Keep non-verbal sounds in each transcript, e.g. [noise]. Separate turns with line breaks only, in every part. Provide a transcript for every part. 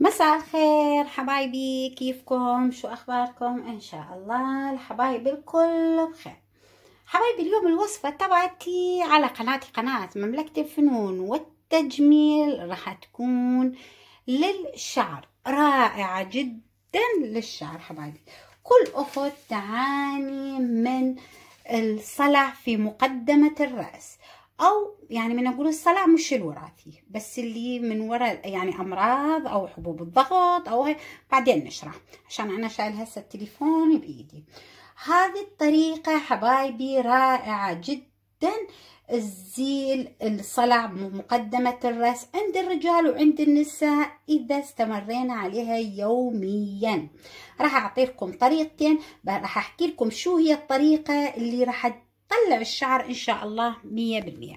مساء الخير حبايبي كيفكم شو اخباركم ان شاء الله الحبايب الكل بخير حبايبي اليوم الوصفة تبعتي على قناتي قناة مملكة الفنون والتجميل راح تكون للشعر رائعة جدا للشعر حبايبي كل اخت تعاني من الصلع في مقدمة الرأس او يعني من نقول الصلع مش الوراثي بس اللي من وراء يعني امراض او حبوب الضغط او هي بعدين نشرح عشان انا شايل هسه التليفون بايدي هذه الطريقه حبايبي رائعه جدا الزيل الصلع مقدمة الرأس عند الرجال وعند النساء إذا استمرينا عليها يوميا راح أعطيكم طريقتين راح أحكي لكم شو هي الطريقة اللي راح طلع الشعر ان شاء الله مية بالمية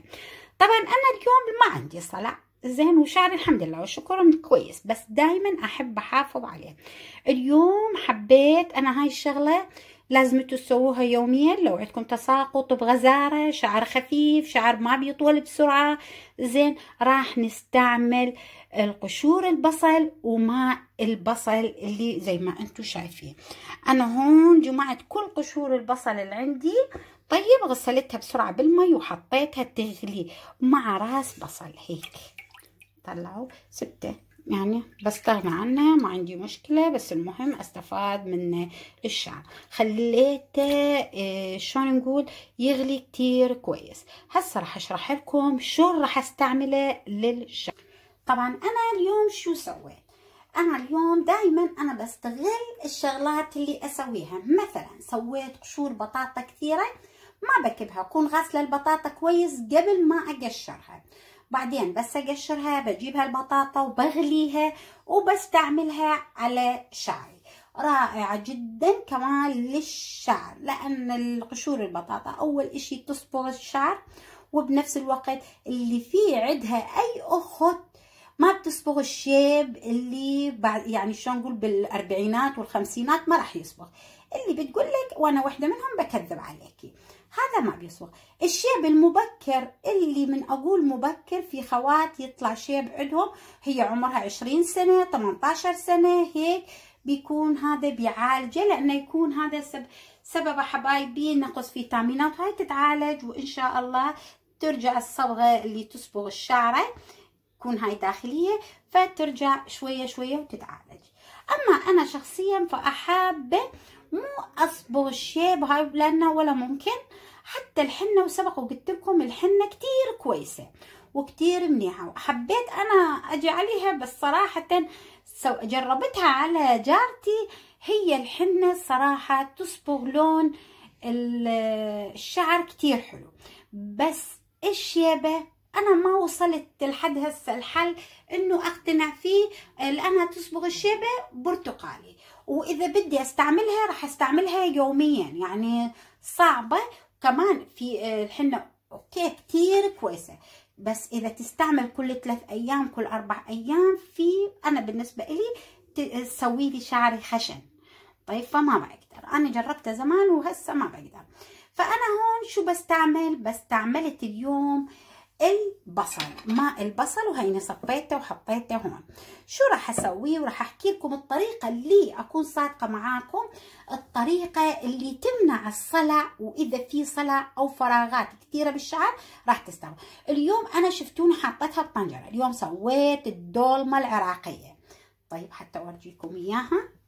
طبعا انا اليوم ما عندي صلع زين وشعري الحمد لله وشكرا كويس بس دايما احب احافظ عليه اليوم حبيت انا هاي الشغله لازم تسووها يوميا لو عندكم تساقط بغزارة شعر خفيف شعر ما بيطول بسرعة زين راح نستعمل القشور البصل وماء البصل اللي زي ما انتم شايفين انا هون جمعت كل قشور البصل اللي عندي طيب غسلتها بسرعة بالمي وحطيتها تغلي مع راس بصل هيك طلعوا ستة يعني بستغنى عنها ما عندي مشكلة بس المهم استفاد من الشعر خليته آه، شلون نقول يغلي كتير كويس هسه راح اشرح لكم شو راح استعمله للشعر طبعا انا اليوم شو سويت انا اليوم دائما انا بستغل الشغلات اللي اسويها مثلا سويت قشور بطاطا كثيره ما بكبها اكون غاسله البطاطا كويس قبل ما اقشرها بعدين بس اقشرها بجيب هالبطاطا وبغليها وبستعملها على شعري رائعة جدا كمان للشعر لأن القشور البطاطا أول إشي تصبغ الشعر وبنفس الوقت اللي في عندها أي أخت ما بتصبغ الشيب اللي بعد يعني شلون نقول بالأربعينات والخمسينات ما راح يصبغ اللي بتقول لك وأنا وحدة منهم بكذب عليكي هذا ما بيسوق الشيب المبكر اللي من اقول مبكر في خوات يطلع شيب عندهم هي عمرها 20 سنه 18 سنه هيك بيكون هذا بيعالجه لانه يكون هذا سب... سبب حبايبي نقص فيتامينات هاي تتعالج وان شاء الله ترجع الصبغه اللي تصبغ الشعره تكون هاي داخليه فترجع شويه شويه وتتعالج اما انا شخصيا فاحابه مو اصبغ الشيب هاي بلانه ولا ممكن حتى الحنه وسبق وقلت لكم الحنه كتير كويسه وكتير منيحه وحبيت انا اجي عليها بس صراحه سو جربتها على جارتي هي الحنه صراحه تصبغ لون الشعر كتير حلو بس الشيبه انا ما وصلت لحد هسه الحل انه اقتنع فيه لانها تصبغ الشيبه برتقالي واذا بدي استعملها راح استعملها يوميا يعني صعبه كمان في الحنه اوكي كتير كويسه بس اذا تستعمل كل ثلاث ايام كل اربع ايام في انا بالنسبه لي تسوي لي شعري خشن طيب فما بقدر انا جربتها زمان وهسه ما بقدر فانا هون شو بستعمل بستعملت اليوم آه البصل ماء البصل وهيني صبيته وحطيته هون شو راح اسوي وراح احكي لكم الطريقه اللي اكون صادقه معاكم الطريقه اللي تمنع الصلع واذا في صلع او فراغات كثيره بالشعر راح تستوي اليوم انا شفتوني حطيتها بطنجره اليوم سويت الدولمه العراقيه طيب حتى اورجيكم اياها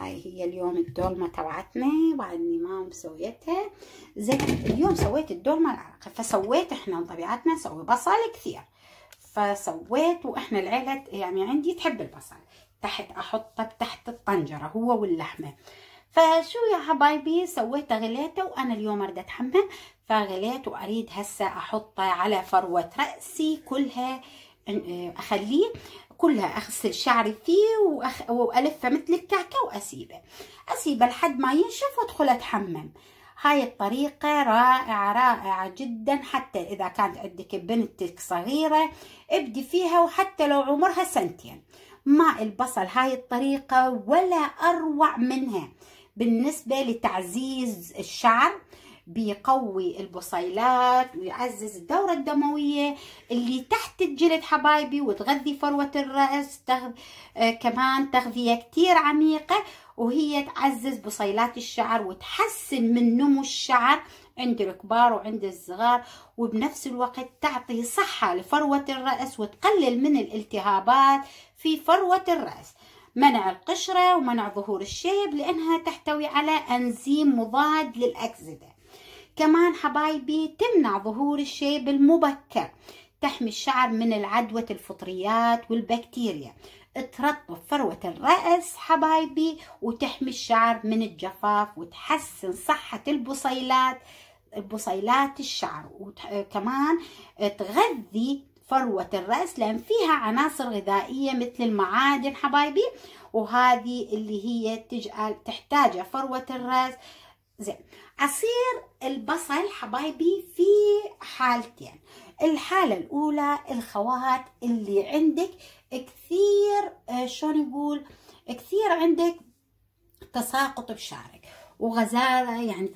هاي هي اليوم الدولمه تبعتنا بعدني ما مسويتها زين اليوم سويت الدولمه العرق فسويت احنا طبيعتنا نسوي بصل كثير فسويت واحنا العيله يعني عندي تحب البصل تحت احطه تحت الطنجره هو واللحمه فشو يا حبايبي سويت غليته وانا اليوم اريد اتحمم فغليت واريد هسه احطه على فروه راسي كلها آه، اخليه كلها اغسل شعري فيه وأخ... والفه مثل الكعكه واسيبه اسيبه لحد ما ينشف وادخل اتحمم هاي الطريقة رائعة رائعة جدا حتى إذا كانت عندك بنتك صغيرة ابدي فيها وحتى لو عمرها سنتين ماء البصل هاي الطريقة ولا أروع منها بالنسبة لتعزيز الشعر بيقوي البصيلات ويعزز الدورة الدموية اللي تحت الجلد حبايبي وتغذي فروة الرأس تغ... آه كمان تغذية كتير عميقة وهي تعزز بصيلات الشعر وتحسن من نمو الشعر عند الكبار وعند الصغار وبنفس الوقت تعطي صحة لفروة الرأس وتقلل من الالتهابات في فروة الرأس منع القشرة ومنع ظهور الشيب لأنها تحتوي على أنزيم مضاد للأكسدة كمان حبايبي تمنع ظهور الشيب المبكر تحمي الشعر من العدوى الفطريات والبكتيريا ترطب فروة الرأس حبايبي وتحمي الشعر من الجفاف وتحسن صحة البصيلات البصيلات الشعر وكمان تغذي فروة الرأس لأن فيها عناصر غذائية مثل المعادن حبايبي وهذه اللي هي تحتاجها فروة الرأس زين عصير البصل حبايبي في حالتين الحالة الأولى الخواهات اللي عندك كثير آه، شلون نقول كثير عندك تساقط بشعرك وغزارة يعني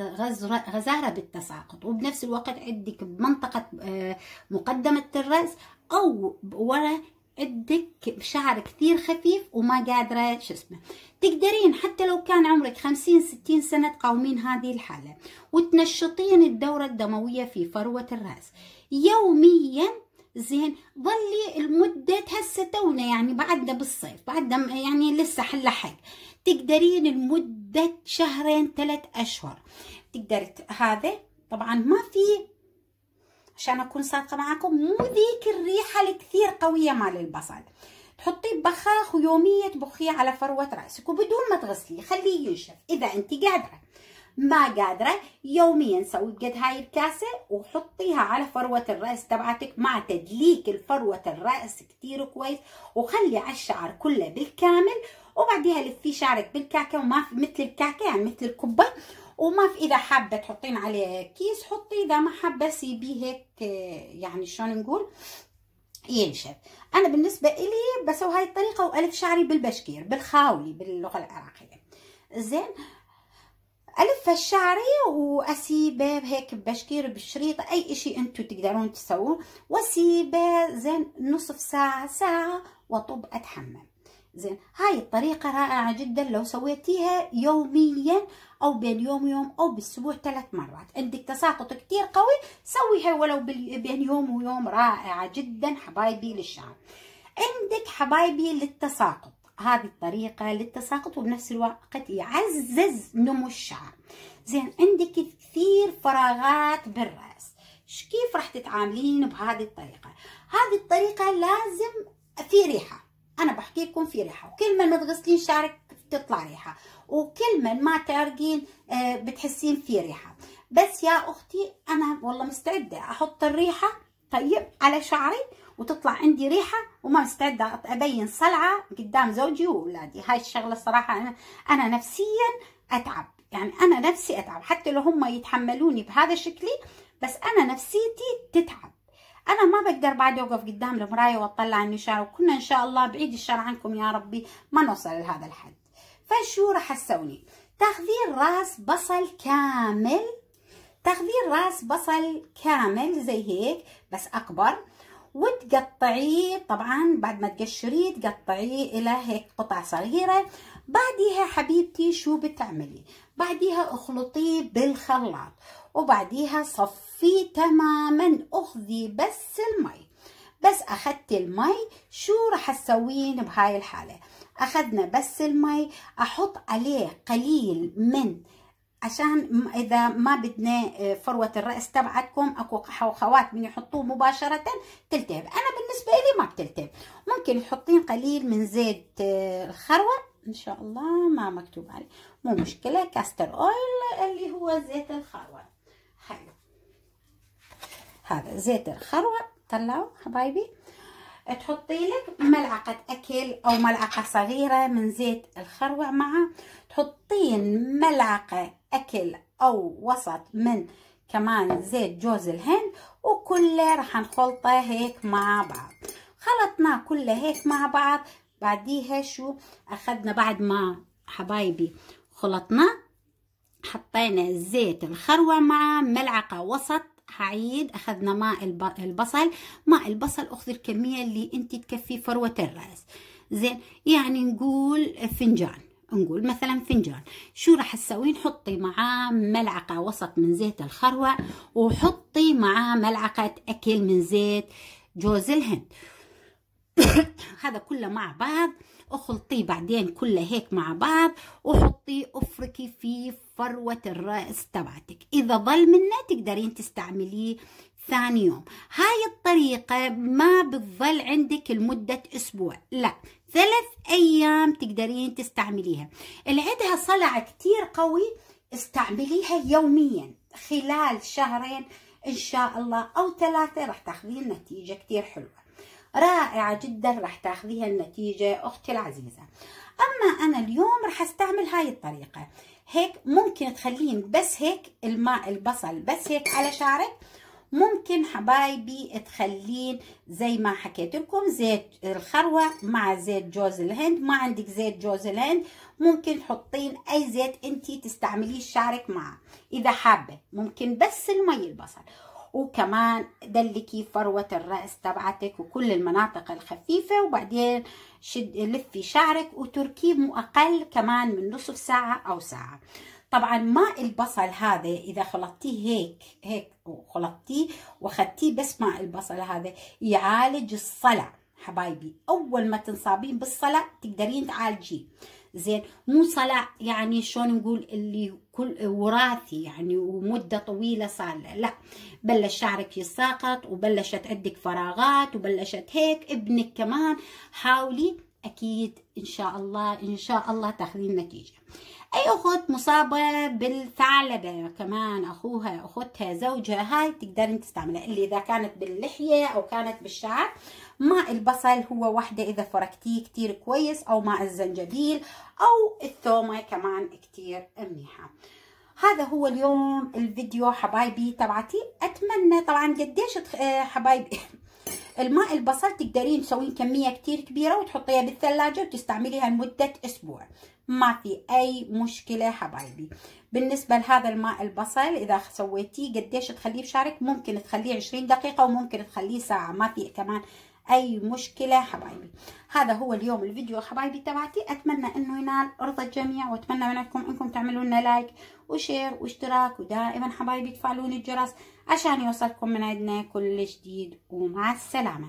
غزارة بالتساقط وبنفس الوقت عندك بمنطقة آه، مقدمة الرأس أو ورا عندك شعر كثير خفيف وما قادرة شو اسمه تقدرين حتى لو كان عمرك خمسين ستين سنة تقاومين هذه الحالة وتنشطين الدورة الدموية في فروة الرأس يوميا زين ظلي المدة هسه تونا يعني بعدنا بالصيف بعدنا يعني لسه حل حق تقدرين المدة شهرين ثلاث أشهر تقدر هذا طبعا ما في عشان اكون صادقه معاكم مو ذيك الريحه الكثير قويه مال البصل تحطيه بخاخ ويوميا تبخيه على فروه راسك وبدون ما تغسليه خليه ينشف اذا انت قادره ما قادرة يوميا سوي بقد هاي الكاسة وحطيها على فروة الرأس تبعتك مع تدليك الفروة الرأس كتير كويس وخلي على الشعر كله بالكامل وبعديها لفي شعرك بالكاكا وما مثل الكاكا يعني مثل الكبة وما في اذا حابه تحطين عليه كيس حطي اذا ما حابه سيبيه هيك يعني شلون نقول ينشف انا بالنسبه الي بسوي هاي الطريقه والف شعري بالبشكير بالخاوي باللغه العراقيه زين الف الشعري واسيبه هيك بشكير بالشريط اي اشي انتو تقدرون تسووه واسيبه زين نصف ساعه ساعه وطب اتحمم زين هاي الطريقة رائعة جدا لو سويتيها يوميا أو بين يوم ويوم أو بالأسبوع ثلاث مرات عندك تساقط كتير قوي سويها ولو بين يوم ويوم رائعة جدا حبايبي للشعر عندك حبايبي للتساقط هذه الطريقة للتساقط وبنفس الوقت يعزز نمو الشعر زين عندك كثير فراغات بالرأس كيف راح تتعاملين بهذه الطريقة هذه الطريقة لازم في ريحة انا بحكي لكم في ريحه وكل ما تغسلين شعرك بتطلع ريحه وكل ما ما تعرقين آه، بتحسين في ريحه بس يا اختي انا والله مستعده احط الريحه طيب على شعري وتطلع عندي ريحه وما مستعده ابين صلعه قدام زوجي واولادي هاي الشغله الصراحه انا انا نفسيا اتعب يعني انا نفسي اتعب حتى لو هم يتحملوني بهذا شكلي بس انا نفسيتي تتعب انا ما بقدر بعد اوقف قدام المرايه واطلع النشار وكنا ان شاء الله بعيد الشر عنكم يا ربي ما نوصل لهذا الحد فشو راح اسوي تاخذين راس بصل كامل تاخذين راس بصل كامل زي هيك بس اكبر وتقطعيه طبعا بعد ما تقشريه تقطعيه الى هيك قطع صغيرة بعديها حبيبتي شو بتعملي بعديها اخلطيه بالخلاط وبعديها صفيه تماما اخذي بس المي بس اخذت المي شو راح تسوين بهاي الحالة اخذنا بس المي احط عليه قليل من عشان اذا ما بدنا آه، فروه الراس تبعتكم اكو خوات من يحطوه مباشره تلتهب انا بالنسبه لي ما بتلتهب ممكن تحطين قليل من زيت آه، الخروه ان شاء الله ما مكتوب عليه مو مشكله كاستر اويل اللي هو زيت الخروه حلو هذا زيت الخروه طلعوا حبايبي تحطي لك ملعقه اكل او ملعقه صغيره من زيت الخروع معها تحطين ملعقه اكل او وسط من كمان زيت جوز الهند وكله راح نخلطه هيك مع بعض خلطناه كله هيك مع بعض بعديها شو اخذنا بعد ما حبايبي خلطنا حطينا زيت الخروع مع ملعقه وسط هعيد اخذنا ماء البصل ماء البصل اخذ الكميه اللي انت تكفي فروه الراس زين يعني نقول فنجان نقول مثلا فنجان شو راح تسوين حطي معاه ملعقه وسط من زيت الخروع وحطي معاه ملعقه اكل من زيت جوز الهند [coughs] هذا كله مع بعض اخلطيه بعدين كله هيك مع بعض وحطيه افركي في فروة الرأس تبعتك إذا ظل منه تقدرين تستعمليه ثاني يوم هاي الطريقة ما بتظل عندك لمدة أسبوع لا ثلاث أيام تقدرين تستعمليها العدها صلع كتير قوي استعمليها يوميا خلال شهرين إن شاء الله أو ثلاثة راح تاخذين نتيجة كتير حلوة رائعة جدا رح تاخذيها النتيجة أختي العزيزة أما أنا اليوم رح أستعمل هاي الطريقة هيك ممكن تخلين بس هيك الماء البصل بس هيك على شعرك ممكن حبايبي تخلين زي ما حكيت لكم زيت الخروة مع زيت جوز الهند ما عندك زيت جوز الهند ممكن تحطين اي زيت انت تستعمليه شعرك معه اذا حابة ممكن بس المي البصل وكمان دلكي فروة الرأس تبعتك وكل المناطق الخفيفة وبعدين شد لفي شعرك وتركيه مو أقل كمان من نصف ساعة أو ساعة طبعا ماء البصل هذا اذا خلطتيه هيك هيك وخلطتيه واخذتيه بس ماء البصل هذا يعالج الصلع حبايبي اول ما تنصابين بالصلع تقدرين تعالجيه زين صلع يعني شلون نقول اللي كل وراثي يعني ومده طويله صار لا بلش شعرك يساقط وبلشت عندك فراغات وبلشت هيك ابنك كمان حاولي اكيد ان شاء الله ان شاء الله تاخذين نتيجه اي اخت مصابه بالثعلبه كمان اخوها اختها زوجها هاي تقدرين تستعملها اللي اذا كانت باللحيه او كانت بالشعر ماء البصل هو وحده اذا فركتيه كتير كويس او ماء الزنجبيل او الثومه كمان كتير منيحه هذا هو اليوم الفيديو حبايبي تبعتي اتمنى طبعا قديش آه، حبايبي [laughs] الماء البصل تقدرين تسوين كميه كتير كبيره وتحطيها بالثلاجه وتستعمليها لمده اسبوع ما في اي مشكله حبايبي بالنسبه لهذا الماء البصل اذا سويتيه قديش تخليه بشعرك ممكن تخليه 20 دقيقه وممكن تخليه ساعه ما في كمان اي مشكله حبايبي هذا هو اليوم الفيديو حبايبي تبعتي اتمنى انه ينال رضا الجميع واتمنى منكم انكم تعملوا لنا لايك وشير واشتراك ودائما حبايبي تفعلون الجرس عشان يوصلكم من عندنا كل جديد ومع السلامه